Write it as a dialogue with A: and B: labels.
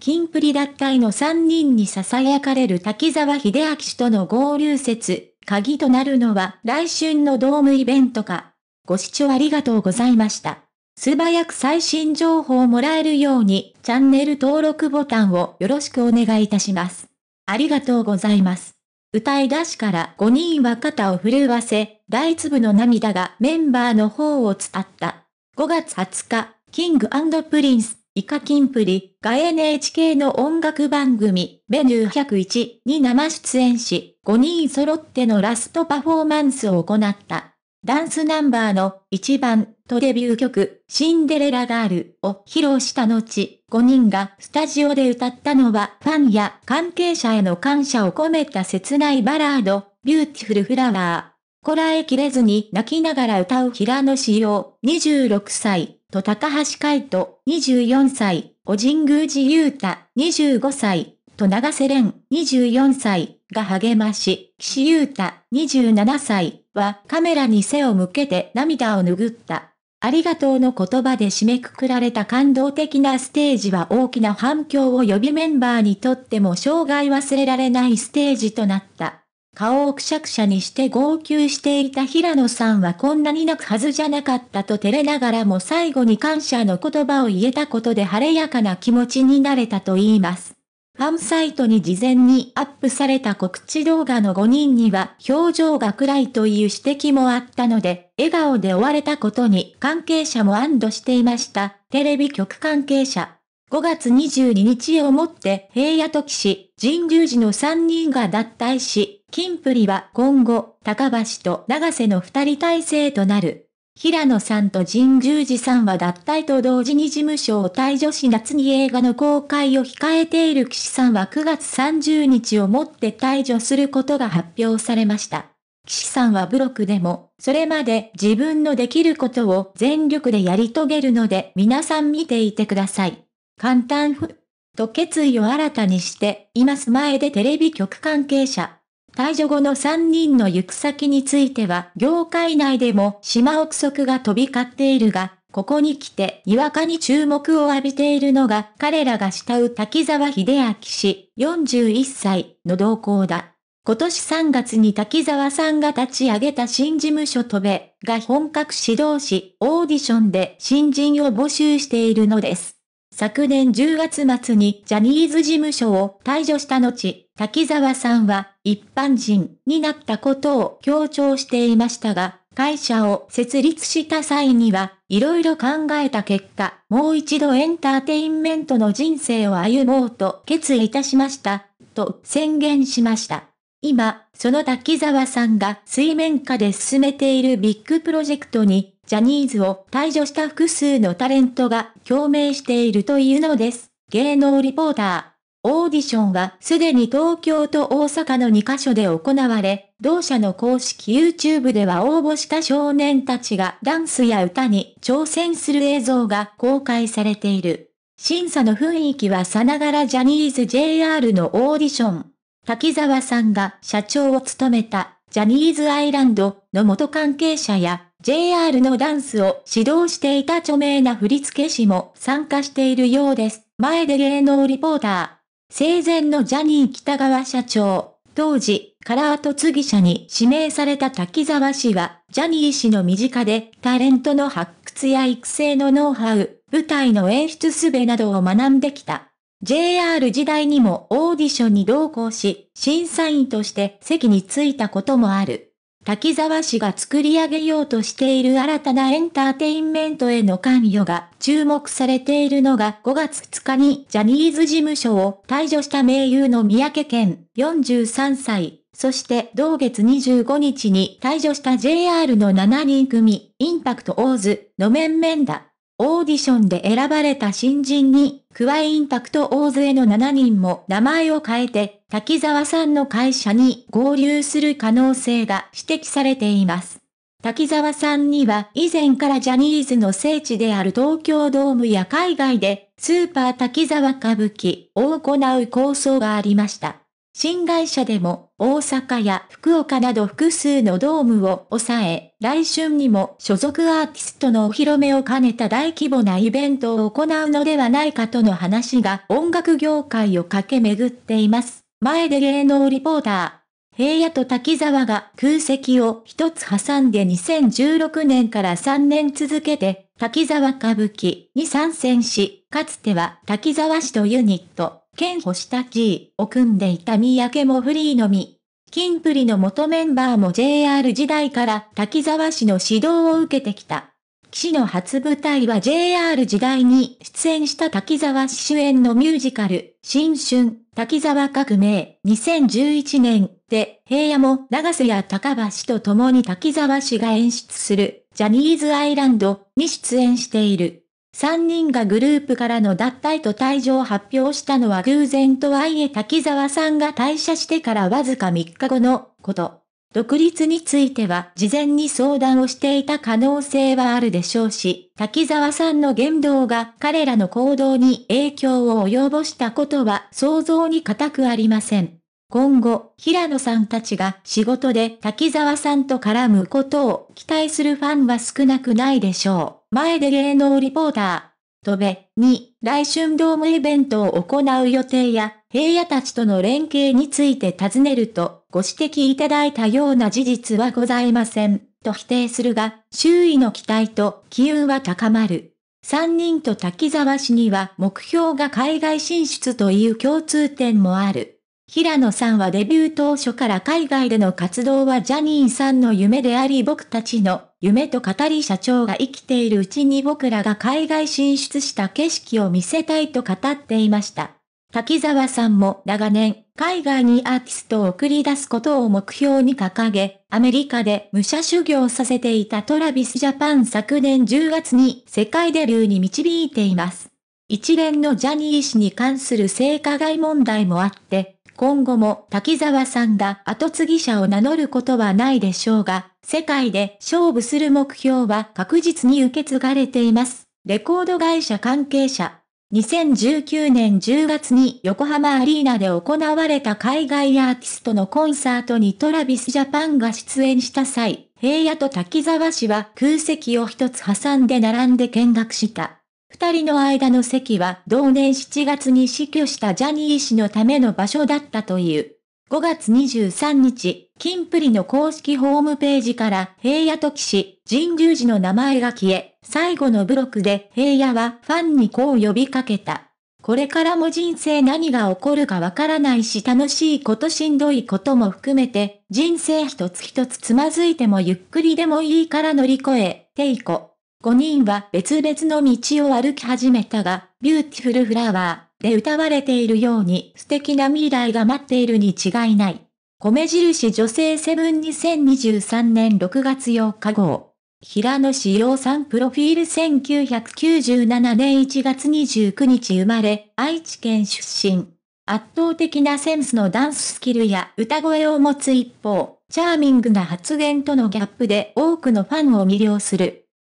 A: 金プリ脱退の3人に囁かれる滝沢秀明氏との合流説、鍵となるのは来春のドームイベントか。ご視聴ありがとうございました。素早く最新情報をもらえるように、チャンネル登録ボタンをよろしくお願いいたします。ありがとうございます。歌い出しから5人は肩を震わせ、大粒の涙がメンバーの方を伝った。5月20日、キングプリンスイカキンプリが NHK の音楽番組、メニュー101に生出演し、5人揃ってのラストパフォーマンスを行った。ダンスナンバーの1番とデビュー曲、シンデレラガールを披露した後、5人がスタジオで歌ったのはファンや関係者への感謝を込めた切ないバラード、ビューティフルフラワー。こらえきれずに泣きながら歌う平野紫耀、26歳。と高橋海人、24歳、お神宮寺雄太、25歳、と長瀬廉、24歳、が励まし、岸優太、27歳、はカメラに背を向けて涙を拭った。ありがとうの言葉で締めくくられた感動的なステージは大きな反響を呼びメンバーにとっても生涯忘れられないステージとなった。顔をくしゃくしゃにして号泣していた平野さんはこんなに泣くはずじゃなかったと照れながらも最後に感謝の言葉を言えたことで晴れやかな気持ちになれたと言います。ファンサイトに事前にアップされた告知動画の5人には表情が暗いという指摘もあったので、笑顔で追われたことに関係者も安堵していました。テレビ局関係者。5月22日をもって平野と騎士、神宮寺の3人が脱退し、キンプリは今後、高橋と長瀬の二人体制となる。平野さんと神十寺さんは脱退と同時に事務所を退場し夏に映画の公開を控えている岸さんは9月30日をもって退場することが発表されました。岸さんはブログでも、それまで自分のできることを全力でやり遂げるので皆さん見ていてください。簡単ふ、と決意を新たにして、います前でテレビ局関係者、退場後の3人の行く先については、業界内でも島憶測が飛び交っているが、ここに来て、にわかに注目を浴びているのが、彼らが慕う滝沢秀明氏、41歳の動向だ。今年3月に滝沢さんが立ち上げた新事務所飛べが本格始動し、オーディションで新人を募集しているのです。昨年10月末にジャニーズ事務所を退場した後、滝沢さんは一般人になったことを強調していましたが、会社を設立した際には、いろいろ考えた結果、もう一度エンターテインメントの人生を歩もうと決意いたしました、と宣言しました。今、その滝沢さんが水面下で進めているビッグプロジェクトに、ジャニーズを退場した複数のタレントが共鳴しているというのです。芸能リポーター。オーディションはすでに東京と大阪の2カ所で行われ、同社の公式 YouTube では応募した少年たちがダンスや歌に挑戦する映像が公開されている。審査の雰囲気はさながらジャニーズ JR のオーディション。滝沢さんが社長を務めたジャニーズアイランドの元関係者や JR のダンスを指導していた著名な振付師も参加しているようです。前で芸能リポーター。生前のジャニー北川社長、当時、カラー嫁ぎ者に指名された滝沢氏は、ジャニー氏の身近で、タレントの発掘や育成のノウハウ、舞台の演出術などを学んできた。JR 時代にもオーディションに同行し、審査員として席に着いたこともある。滝沢氏が作り上げようとしている新たなエンターテインメントへの関与が注目されているのが5月2日にジャニーズ事務所を退場した名優の三宅健43歳、そして同月25日に退場した JR の7人組インパクトオーズの面々だ。オーディションで選ばれた新人に、クワインパクト大勢の7人も名前を変えて、滝沢さんの会社に合流する可能性が指摘されています。滝沢さんには以前からジャニーズの聖地である東京ドームや海外でスーパー滝沢歌舞伎を行う構想がありました。新会社でも大阪や福岡など複数のドームを抑え、来春にも所属アーティストのお披露目を兼ねた大規模なイベントを行うのではないかとの話が音楽業界を駆け巡っています。前で芸能リポーター。平野と滝沢が空席を一つ挟んで2016年から3年続けて、滝沢歌舞伎に参戦し、かつては滝沢氏とユニット、兼星たちを組んでいた三宅もフリーのみ。キンプリの元メンバーも JR 時代から滝沢氏の指導を受けてきた。騎士の初舞台は JR 時代に出演した滝沢氏主演のミュージカル、新春、滝沢革命、2011年で、平野も長瀬や高橋と共に滝沢氏が演出する、ジャニーズアイランドに出演している。3人がグループからの脱退と退場を発表したのは偶然とはいえ滝沢さんが退社してからわずか3日後のこと。独立については事前に相談をしていた可能性はあるでしょうし、滝沢さんの言動が彼らの行動に影響を及ぼしたことは想像に難くありません。今後、平野さんたちが仕事で滝沢さんと絡むことを期待するファンは少なくないでしょう。前で芸能リポーター。とべ、に、来春ドームイベントを行う予定や、平野たちとの連携について尋ねると、ご指摘いただいたような事実はございません、と否定するが、周囲の期待と機運は高まる。3人と滝沢氏には目標が海外進出という共通点もある。平野さんはデビュー当初から海外での活動はジャニーさんの夢であり僕たちの夢と語り社長が生きているうちに僕らが海外進出した景色を見せたいと語っていました。滝沢さんも長年海外にアーティストを送り出すことを目標に掲げ、アメリカで武者修行させていたトラビスジャパン昨年10月に世界デビューに導いています。一連のジャニー氏に関する性加害問題もあって、今後も滝沢さんが後継ぎ者を名乗ることはないでしょうが、世界で勝負する目標は確実に受け継がれています。レコード会社関係者。2019年10月に横浜アリーナで行われた海外アーティストのコンサートにトラビスジャパンが出演した際、平野と滝沢氏は空席を一つ挟んで並んで見学した。二人の間の席は同年7月に死去したジャニー氏のための場所だったという。5月23日、金プリの公式ホームページから平野騎士、神宮寺の名前が消え、最後のブロックで平野はファンにこう呼びかけた。これからも人生何が起こるかわからないし楽しいことしんどいことも含めて、人生一つ一つつまずいてもゆっくりでもいいから乗り越え、ていこ。5人は別々の道を歩き始めたが、ビューティフルフラワーで歌われているように素敵な未来が待っているに違いない。米印女性セブン2023年6月8日号。平野志陽さんプロフィール1997年1月29日生まれ、愛知県出身。圧倒的なセンスのダンススキルや歌声を持つ一方、チャーミングな発言とのギャップで多くのファンを魅了する。